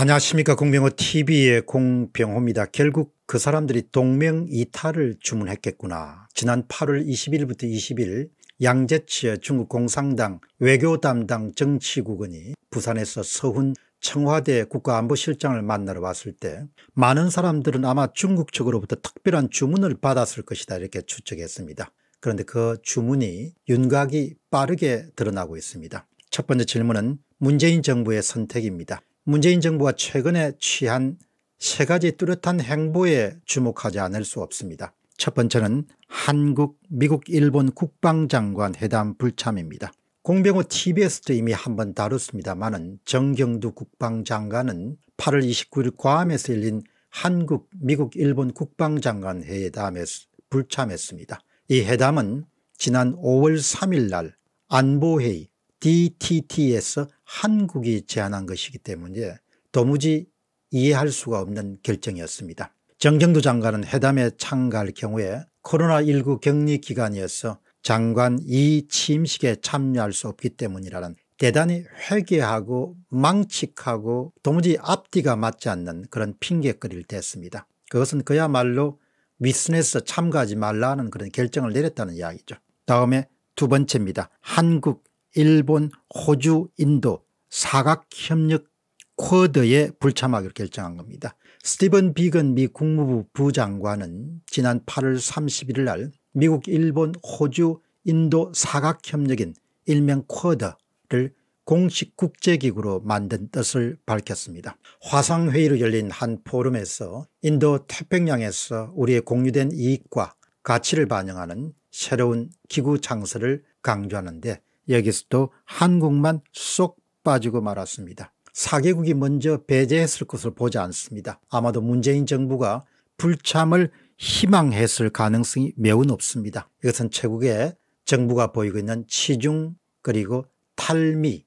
안녕하십니까 공병호 tv의 공병호입니다. 결국 그 사람들이 동맹 이탈을 주문했겠구나. 지난 8월 20일부터 20일 양재치의 중국 공산당 외교 담당 정치국은이 부산에서 서훈 청와대 국가안보실장을 만나러 왔을 때 많은 사람들은 아마 중국 측으로부터 특별한 주문을 받았을 것이다 이렇게 추측했습니다. 그런데 그 주문이 윤곽이 빠르게 드러나고 있습니다. 첫 번째 질문은 문재인 정부의 선택입니다. 문재인 정부가 최근에 취한 세 가지 뚜렷한 행보에 주목하지 않을 수 없습니다. 첫 번째는 한국 미국 일본 국방장관 회담 불참입니다. 공병호 tbs도 이미 한 번 다뤘습니다마는 정경두 국방장관은 8월 29일 과암에서 열린 한국 미국 일본 국방장관 회담에 서 불참했습니다. 이 회담은 지난 5월 3일 날 안보회의 DTT에서 한국이 제안한 것이기 때문에 도무지 이해할 수가 없는 결정이었습니다. 정경도 장관은 회담에 참가할 경우에 코로나19 격리 기간이어서 장관 이 취임식에 참여할 수 없기 때문이라는 대단히 회개하고 망측하고 도무지 앞뒤가 맞지 않는 그런 핑계거리를 댔습니다. 그것은 그야말로 윗선에서 참가하지 말라는 그런 결정을 내렸다는 이야기죠. 다음에 두 번째입니다. 한국 일본, 호주, 인도 사각협력 쿼드에 불참하기로 결정한 겁니다. 스티븐 비건 미 국무부 부장관은 지난 8월 31일 날 미국, 일본, 호주, 인도 사각협력인 일명 쿼드를 공식 국제기구로 만든 뜻을 밝혔습니다. 화상회의로 열린 한 포럼에서 인도 태평양에서 우리의 공유된 이익과 가치를 반영하는 새로운 기구 창설을 강조하는데 여기서도 한국만 쏙 빠지고 말았습니다. 4개국이 먼저 배제했을 것을 보지 않습니다. 아마도 문재인 정부가 불참을 희망했을 가능성이 매우 높습니다. 이것은 최국의 정부가 보이고 있는 치중 그리고 탈미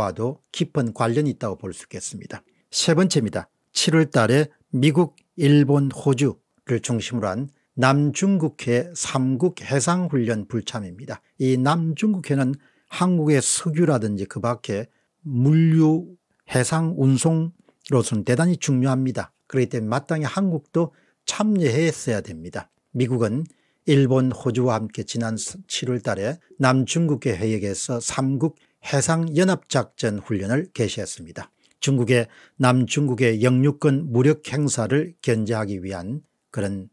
행보와도 깊은 관련이 있다고 볼 수 있겠습니다. 세 번째입니다. 7월 달에 미국, 일본, 호주를 중심으로 한 남중국해 3국 해상훈련 불참입니다. 이 남중국해는 한국의 석유라든지 그 밖에 물류 해상 운송로서는 대단히 중요합니다. 그렇기 때문에 마땅히 한국도 참여했어야 됩니다. 미국은 일본 호주와 함께 지난 7월 달에 남중국해 해역에서 3국 해상연합작전 훈련을 개시했습니다. 중국의 남중국의 영유권 무력 행사를 견제하기 위한 그런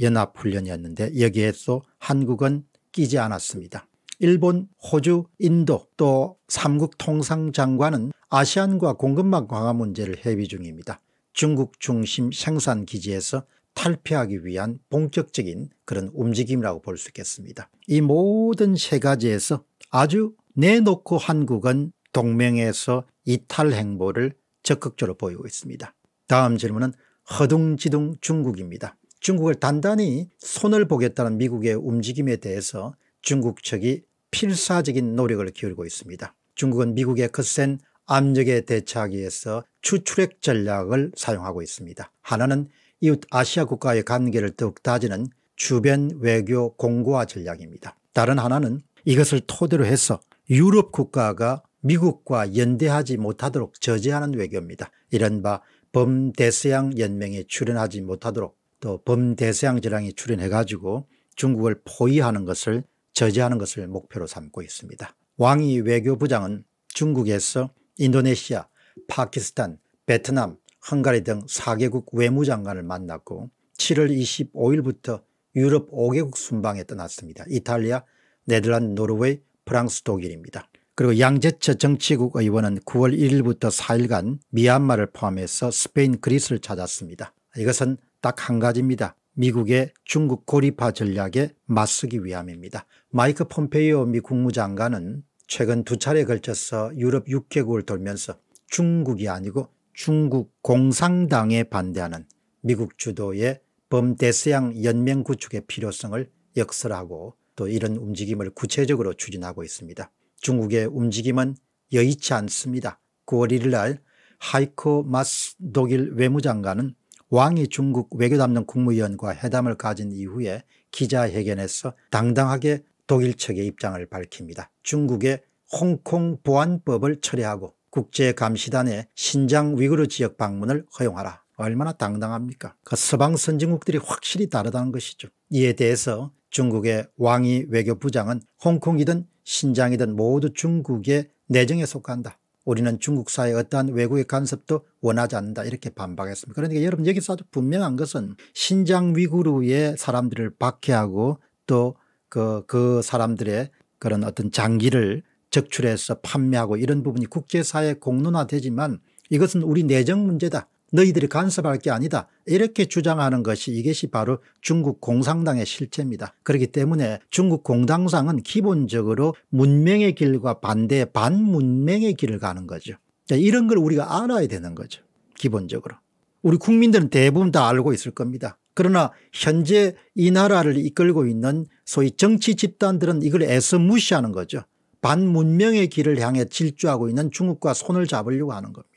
연합훈련이었는데 여기에서 한국은 끼지 않았습니다. 일본, 호주, 인도 또 삼국 통상장관은 아시안과 공급망 강화 문제를 협의 중입니다. 중국 중심 생산기지에서 탈피하기 위한 본격적인 그런 움직임이라고 볼 수 있겠습니다. 이 모든 세 가지에서 아주 내놓고 한국은 동맹에서 이탈 행보를 적극적으로 보이고 있습니다. 다음 질문은 허둥지둥 중국입니다. 중국을 단단히 손을 보겠다는 미국의 움직임에 대해서 중국 측이 필사적인 노력을 기울이고 있습니다. 중국은 미국의 거센 압력에 대처하기 위해서 추출액 전략을 사용하고 있습니다. 하나는 이웃 아시아 국가의 관계를 더욱 다지는 주변 외교 공고화 전략입니다. 다른 하나는 이것을 토대로 해서 유럽 국가가 미국과 연대하지 못하도록 저지하는 외교입니다. 이른바 범대서양 연맹에 출연하지 못하도록 또 범대서양질환이 출현해가지고 중국을 포위하는 것을 저지하는 것을 목표로 삼고 있습니다. 왕이 외교부장은 중국에서 인도네시아, 파키스탄, 베트남, 헝가리 등 4개국 외무장관을 만났고 7월 25일부터 유럽 5개국 순방에 떠났습니다. 이탈리아, 네덜란드, 노르웨이, 프랑스, 독일입니다. 그리고 양재처 정치국 의원은 9월 1일부터 4일간 미얀마를 포함해서 스페인 그리스를 찾았습니다. 이것은 딱한 가지입니다. 미국의 중국 고립화 전략에 맞서기 위함입니다. 마이크 폼페이오 미 국무장관은 최근 두 차례에 걸쳐서 유럽 6개국을 돌면서 중국이 아니고 중국 공산당에 반대하는 미국 주도의 범대서양 연맹 구축의 필요성을 역설하고 또 이런 움직임을 구체적으로 추진하고 있습니다. 중국의 움직임은 여의치 않습니다. 9월 1일 날 하이코 마스 독일 외무장관은 왕이 중국 외교담당 국무위원과 회담을 가진 이후에 기자회견에서 당당하게 독일 측의 입장을 밝힙니다. 중국의 홍콩 보안법을 철회하고 국제감시단의 신장 위구르 지역 방문을 허용하라. 얼마나 당당합니까? 그 서방 선진국들이 확실히 다르다는 것이죠. 이에 대해서 중국의 왕이 외교부장은 홍콩이든 신장이든 모두 중국의 내정에 속한다. 우리는 중국 사회의 어떠한 외국의 간섭도 원하지 않는다 이렇게 반박했습니다. 그러니까 여러분 여기서 아주 분명한 것은 신장 위구르의 사람들을 박해하고 또 그 그 사람들의 그런 어떤 장기를 적출해서 판매하고 이런 부분이 국제사회 공론화되지만 이것은 우리 내정 문제다 너희들이 간섭할 게 아니다 이렇게 주장하는 것이 이것이 바로 중국 공산당의 실체입니다. 그렇기 때문에 중국 공산당은 기본적으로 문명의 길과 반대 반문명의 길을 가는 거죠. 그러니까 이런 걸 우리가 알아야 되는 거죠. 기본적으로. 우리 국민들은 대부분 다 알고 있을 겁니다. 그러나 현재 이 나라를 이끌고 있는 소위 정치 집단들은 이걸 애써 무시하는 거죠. 반문명의 길을 향해 질주하고 있는 중국과 손을 잡으려고 하는 겁니다.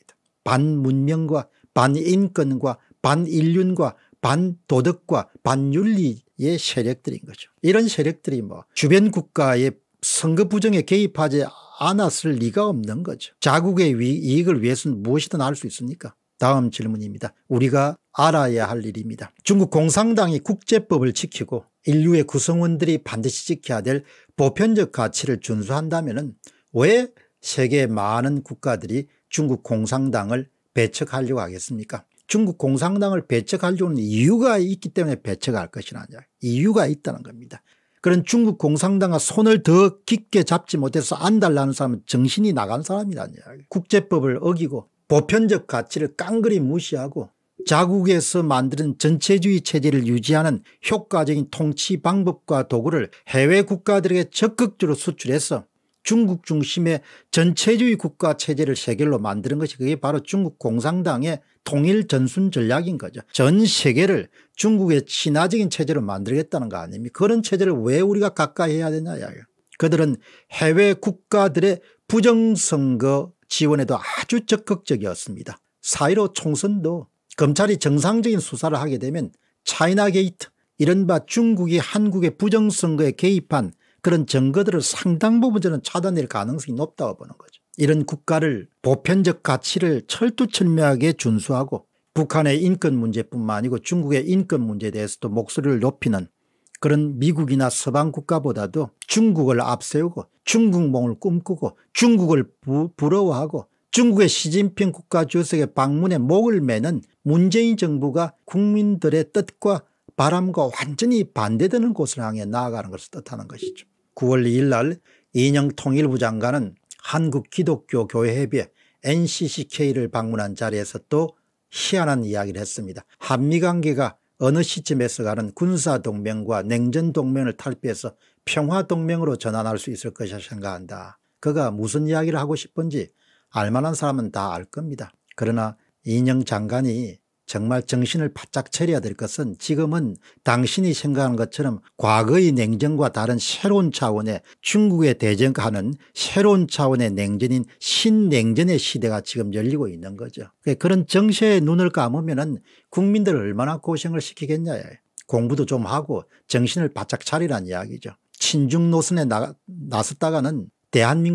반문명과 반인권과 반인륜과 반도덕과 반윤리의 세력들인 거죠. 이런 세력들이 뭐 주변 국가의 선거 부정에 개입하지 않았을 리가 없는 거죠. 자국의 위, 이익을 위해서는 무엇이든 알 수 있습니까? 다음 질문입니다. 우리가 알아야 할 일입니다. 중국 공산당이 국제법을 지키고 인류의 구성원들이 반드시 지켜야 될 보편적 가치를 준수한다면 왜 세계 많은 국가들이 중국 공산당을 배척하려고 하겠습니까 중국 공산당을 배척하려는 이유가 있기 때문에 배척할 것이라냐 이유가 있다는 겁니다. 그런 중국 공산당과 손을 더 깊게 잡지 못해서 안달나는 사람은 정신이 나간 사람이라는 국제법을 어기고 보편적 가치를 깡그리 무시하고 자국에서 만드는 전체주의 체제를 유지하는 효과적인 통치 방법과 도구를 해외 국가들에게 적극적으로 수출해서 중국 중심의 전체주의 국가 체제를 세계로 만드는 것이 그게 바로 중국 공산당의 통일 전순 전략인 거죠. 전 세계를 중국의 친화적인 체제로 만들겠다는 거 아닙니까 그런 체제를 왜 우리가 가까이 해야 되냐 그들은 해외 국가들의 부정선거 지원에도 아주 적극적이었습니다. 사1로 총선도 검찰이 정상적인 수사를 하게 되면 차이나 게이트 이른바 중국이 한국의 부정선거에 개입한 그런 증거들을 상당 부분 저는 차단될 가능성이 높다고 보는 거죠. 이런 국가를 보편적 가치를 철두철미하게 준수하고 북한의 인권 문제뿐만 아니고 중국의 인권 문제에 대해서도 목소리를 높이는 그런 미국이나 서방 국가보다도 중국을 앞세우고 중국몽을 꿈꾸고 중국을 부, 러워하고 중국의 시진핑 국가주석의 방문에 목을 매는 문재인 정부가 국민들의 뜻과 바람과 완전히 반대되는 곳을 향해 나아가는 것을 뜻하는 것이죠. 9월 2일 날 이영 인 통일부 장관은 한국기독교교회협의 NCCK를 방문한 자리에서 또 희한한 이야기를 했습니다. 한미관계가 어느 시점에서 가는 군사동맹과 냉전동맹을 탈피해서 평화동맹으로 전환할 수 있을 것이라 생각한다. 그가 무슨 이야기를 하고 싶은지 알만한 사람은 다 알 겁니다. 그러나 이인영 장관이 정말 정신을 바짝 차려야 될 것은 지금은 당신이 생각하는 것처럼 과거의 냉전과 다른 새로운 차원의 중국의 대전하는 새로운 차원의 냉전인 신냉전의 시대가 지금 열리고 있는 거죠. 예, 그런 정세의 눈을 감으면 은국민들 얼마나 고생을 시키겠냐. 공부도 좀 하고 정신을 바짝 차리란 이야기죠. 친중 노선에 나, 나섰다가는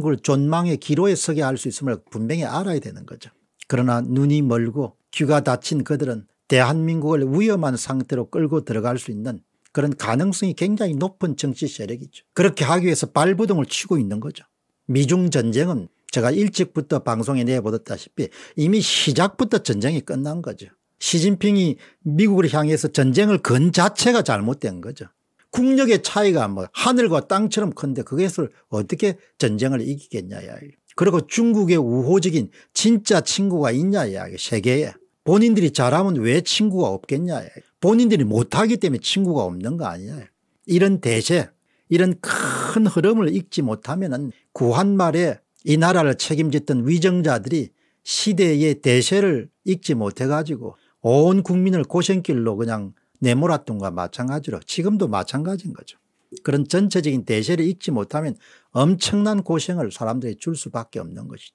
대한민국을 존망의 기로에 서게 할 수 있음을 분명히 알아야 되는 거죠. 그러나 눈이 멀고 귀가 다친 그들은 대한민국을 위험한 상태로 끌고 들어갈 수 있는 그런 가능성이 굉장히 높은 정치 세력이죠. 그렇게 하기 위해서 발부둥을 치고 있는 거죠. 미중 전쟁은 제가 일찍부터 방송에 내보냈다시피 이미 시작부터 전쟁이 끝난 거죠. 시진핑이 미국을 향해서 전쟁을 건 자체가 잘못된 거죠. 국력의 차이가 뭐 하늘과 땅처럼 큰데 그것을 어떻게 전쟁을 이기겠냐. 야 그리고 중국의 우호적인 진짜 친구가 있냐 이야기 세계에 본인들이 잘하면 왜 친구가 없겠냐 본인들이 못하기 때문에 친구가 없는 거 아니냐 이런 대세 이런 큰 흐름을 읽지 못하면 은 구한말에 이 나라를 책임졌던 위정자들이 시대의 대세를 읽지 못해 가지고 온 국민을 고생길로 그냥 내몰았던 것 마찬가지로 지금도 마찬가지인 거죠. 그런 전체적인 대세를 잊지 못하면 엄청난 고생을 사람들이 줄 수밖에 없는 것이죠.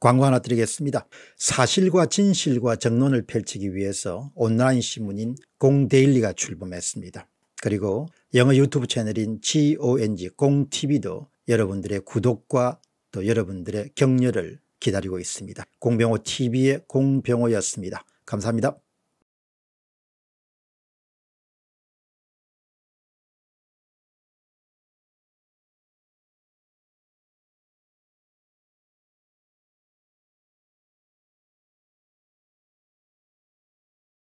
광고 하나 드리겠습니다. 사실과 진실과 정론을 펼치기 위해서 온라인 신문인 공데일리가 출범했습니다. 그리고 영어 유튜브 채널인 GONG 공TV도 여러분들의 구독과 또 여러분들의 격려를 기다리고 있습니다. 공병호 TV의 공병호였습니다. 감사합니다.